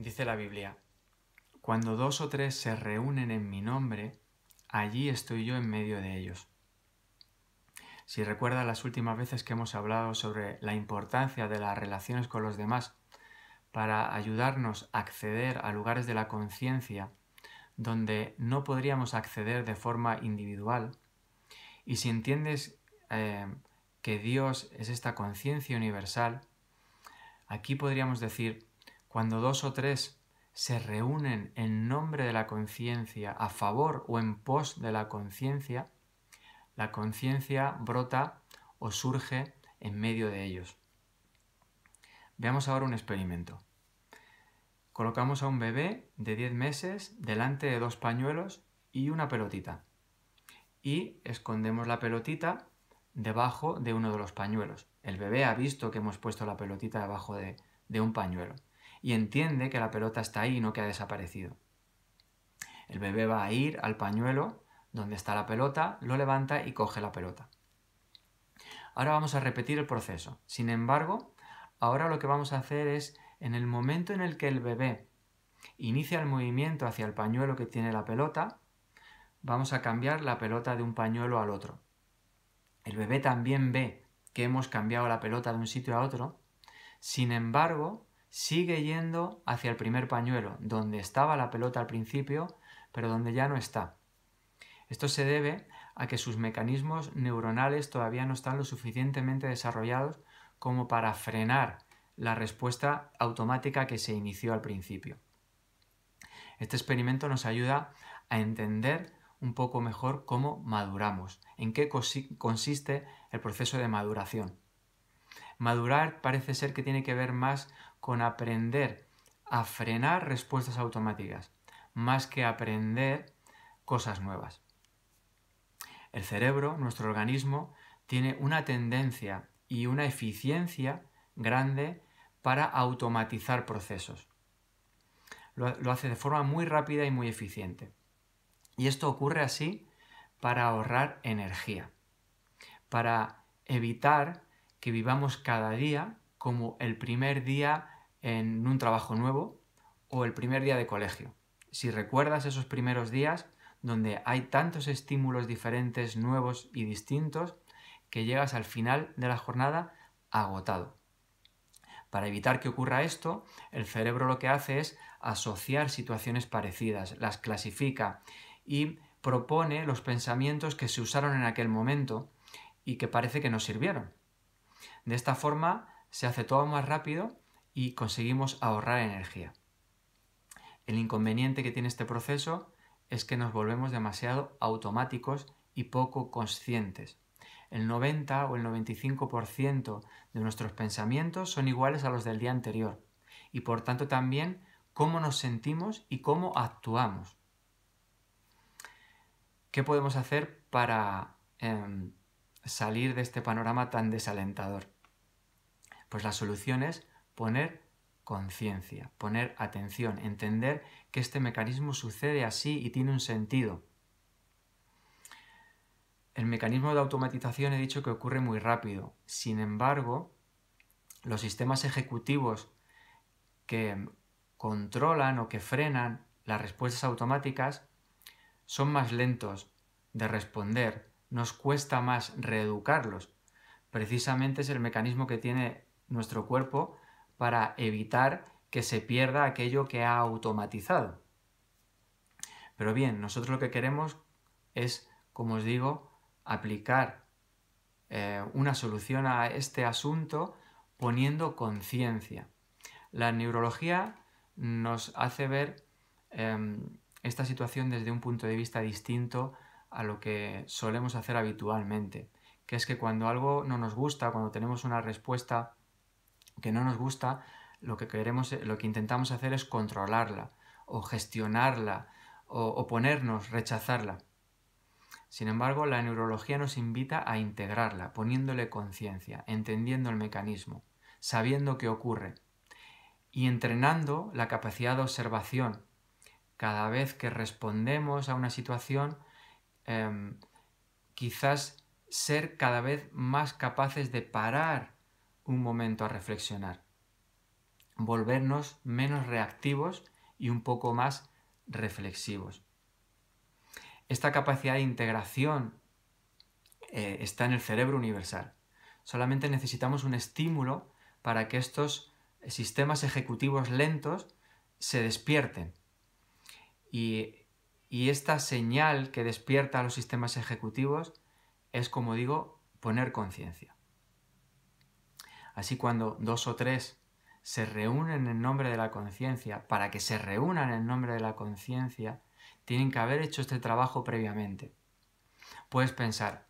Dice la Biblia, cuando dos o tres se reúnen en mi nombre, allí estoy yo en medio de ellos. Si recuerdas las últimas veces que hemos hablado sobre la importancia de las relaciones con los demás para ayudarnos a acceder a lugares de la conciencia donde no podríamos acceder de forma individual, y si entiendes eh, que Dios es esta conciencia universal, aquí podríamos decir cuando dos o tres se reúnen en nombre de la conciencia, a favor o en pos de la conciencia, la conciencia brota o surge en medio de ellos. Veamos ahora un experimento. Colocamos a un bebé de 10 meses delante de dos pañuelos y una pelotita. Y escondemos la pelotita debajo de uno de los pañuelos. El bebé ha visto que hemos puesto la pelotita debajo de, de un pañuelo y entiende que la pelota está ahí y no que ha desaparecido. El bebé va a ir al pañuelo donde está la pelota, lo levanta y coge la pelota. Ahora vamos a repetir el proceso. Sin embargo, ahora lo que vamos a hacer es, en el momento en el que el bebé inicia el movimiento hacia el pañuelo que tiene la pelota, vamos a cambiar la pelota de un pañuelo al otro. El bebé también ve que hemos cambiado la pelota de un sitio a otro, sin embargo, sigue yendo hacia el primer pañuelo, donde estaba la pelota al principio, pero donde ya no está. Esto se debe a que sus mecanismos neuronales todavía no están lo suficientemente desarrollados como para frenar la respuesta automática que se inició al principio. Este experimento nos ayuda a entender un poco mejor cómo maduramos, en qué consiste el proceso de maduración. Madurar parece ser que tiene que ver más con aprender a frenar respuestas automáticas, más que aprender cosas nuevas. El cerebro, nuestro organismo, tiene una tendencia y una eficiencia grande para automatizar procesos. Lo, hace de forma muy rápida y muy eficiente. Y esto ocurre así para ahorrar energía, para evitar que vivamos cada día como el primer día en un trabajo nuevo o el primer día de colegio. Si recuerdas esos primeros días donde hay tantos estímulos diferentes, nuevos y distintos, que llegas al final de la jornada agotado. Para evitar que ocurra esto, el cerebro lo que hace es asociar situaciones parecidas, las clasifica y propone los pensamientos que se usaron en aquel momento y que parece que no sirvieron. De esta forma se hace todo más rápido y conseguimos ahorrar energía. El inconveniente que tiene este proceso es que nos volvemos demasiado automáticos y poco conscientes. El 90 o el 95% de nuestros pensamientos son iguales a los del día anterior y por tanto también cómo nos sentimos y cómo actuamos. ¿Qué podemos hacer para em, salir de este panorama tan desalentador? Pues la solución es poner conciencia, poner atención, entender que este mecanismo sucede así y tiene un sentido. El mecanismo de automatización he dicho que ocurre muy rápido. Sin embargo, los sistemas ejecutivos que controlan o que frenan las respuestas automáticas son más lentos de responder nos cuesta más reeducarlos. Precisamente es el mecanismo que tiene nuestro cuerpo para evitar que se pierda aquello que ha automatizado. Pero bien, nosotros lo que queremos es, como os digo, aplicar eh, una solución a este asunto poniendo conciencia. La neurología nos hace ver em, esta situación desde un punto de vista distinto a lo que solemos hacer habitualmente, que es que cuando algo no nos gusta, cuando tenemos una respuesta que no nos gusta, lo que queremos, lo que intentamos hacer es controlarla, o gestionarla, o oponernos, rechazarla. Sin embargo, la neurología nos invita a integrarla, poniéndole conciencia, entendiendo el mecanismo, sabiendo qué ocurre y entrenando la capacidad de observación. Cada vez que respondemos a una situación, Em, quizás ser cada vez más capaces de parar un momento a reflexionar, volvernos menos reactivos y un poco más reflexivos. Esta capacidad de integración eh, está en el cerebro universal. Solamente necesitamos un estímulo para que estos sistemas ejecutivos lentos se despierten. Y y esta señal que despierta a los sistemas ejecutivos es, como digo, poner conciencia. Así cuando dos o tres se reúnen en nombre de la conciencia, para que se reúnan en nombre de la conciencia, tienen que haber hecho este trabajo previamente. Puedes pensar,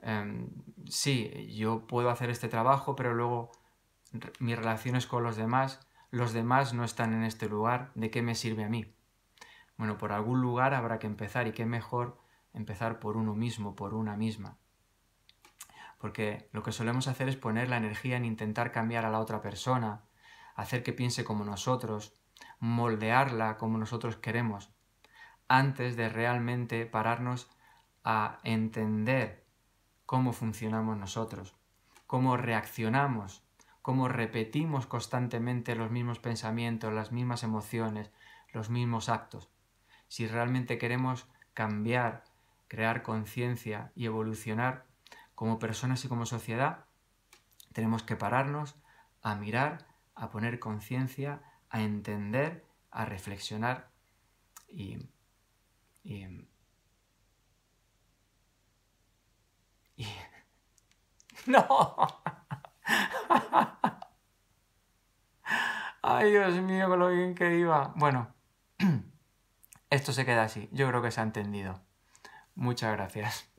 em, sí, yo puedo hacer este trabajo, pero luego mis relaciones con los demás, los demás no están en este lugar, ¿de qué me sirve a mí? Bueno, por algún lugar habrá que empezar y qué mejor empezar por uno mismo, por una misma. Porque lo que solemos hacer es poner la energía en intentar cambiar a la otra persona, hacer que piense como nosotros, moldearla como nosotros queremos, antes de realmente pararnos a entender cómo funcionamos nosotros, cómo reaccionamos, cómo repetimos constantemente los mismos pensamientos, las mismas emociones, los mismos actos si realmente queremos cambiar, crear conciencia y evolucionar como personas y como sociedad, tenemos que pararnos a mirar, a poner conciencia, a entender, a reflexionar y, y, ¡No! ¡Ay, Dios mío, con lo bien que iba! Bueno. Esto se queda así. Yo creo que se ha entendido. Muchas gracias.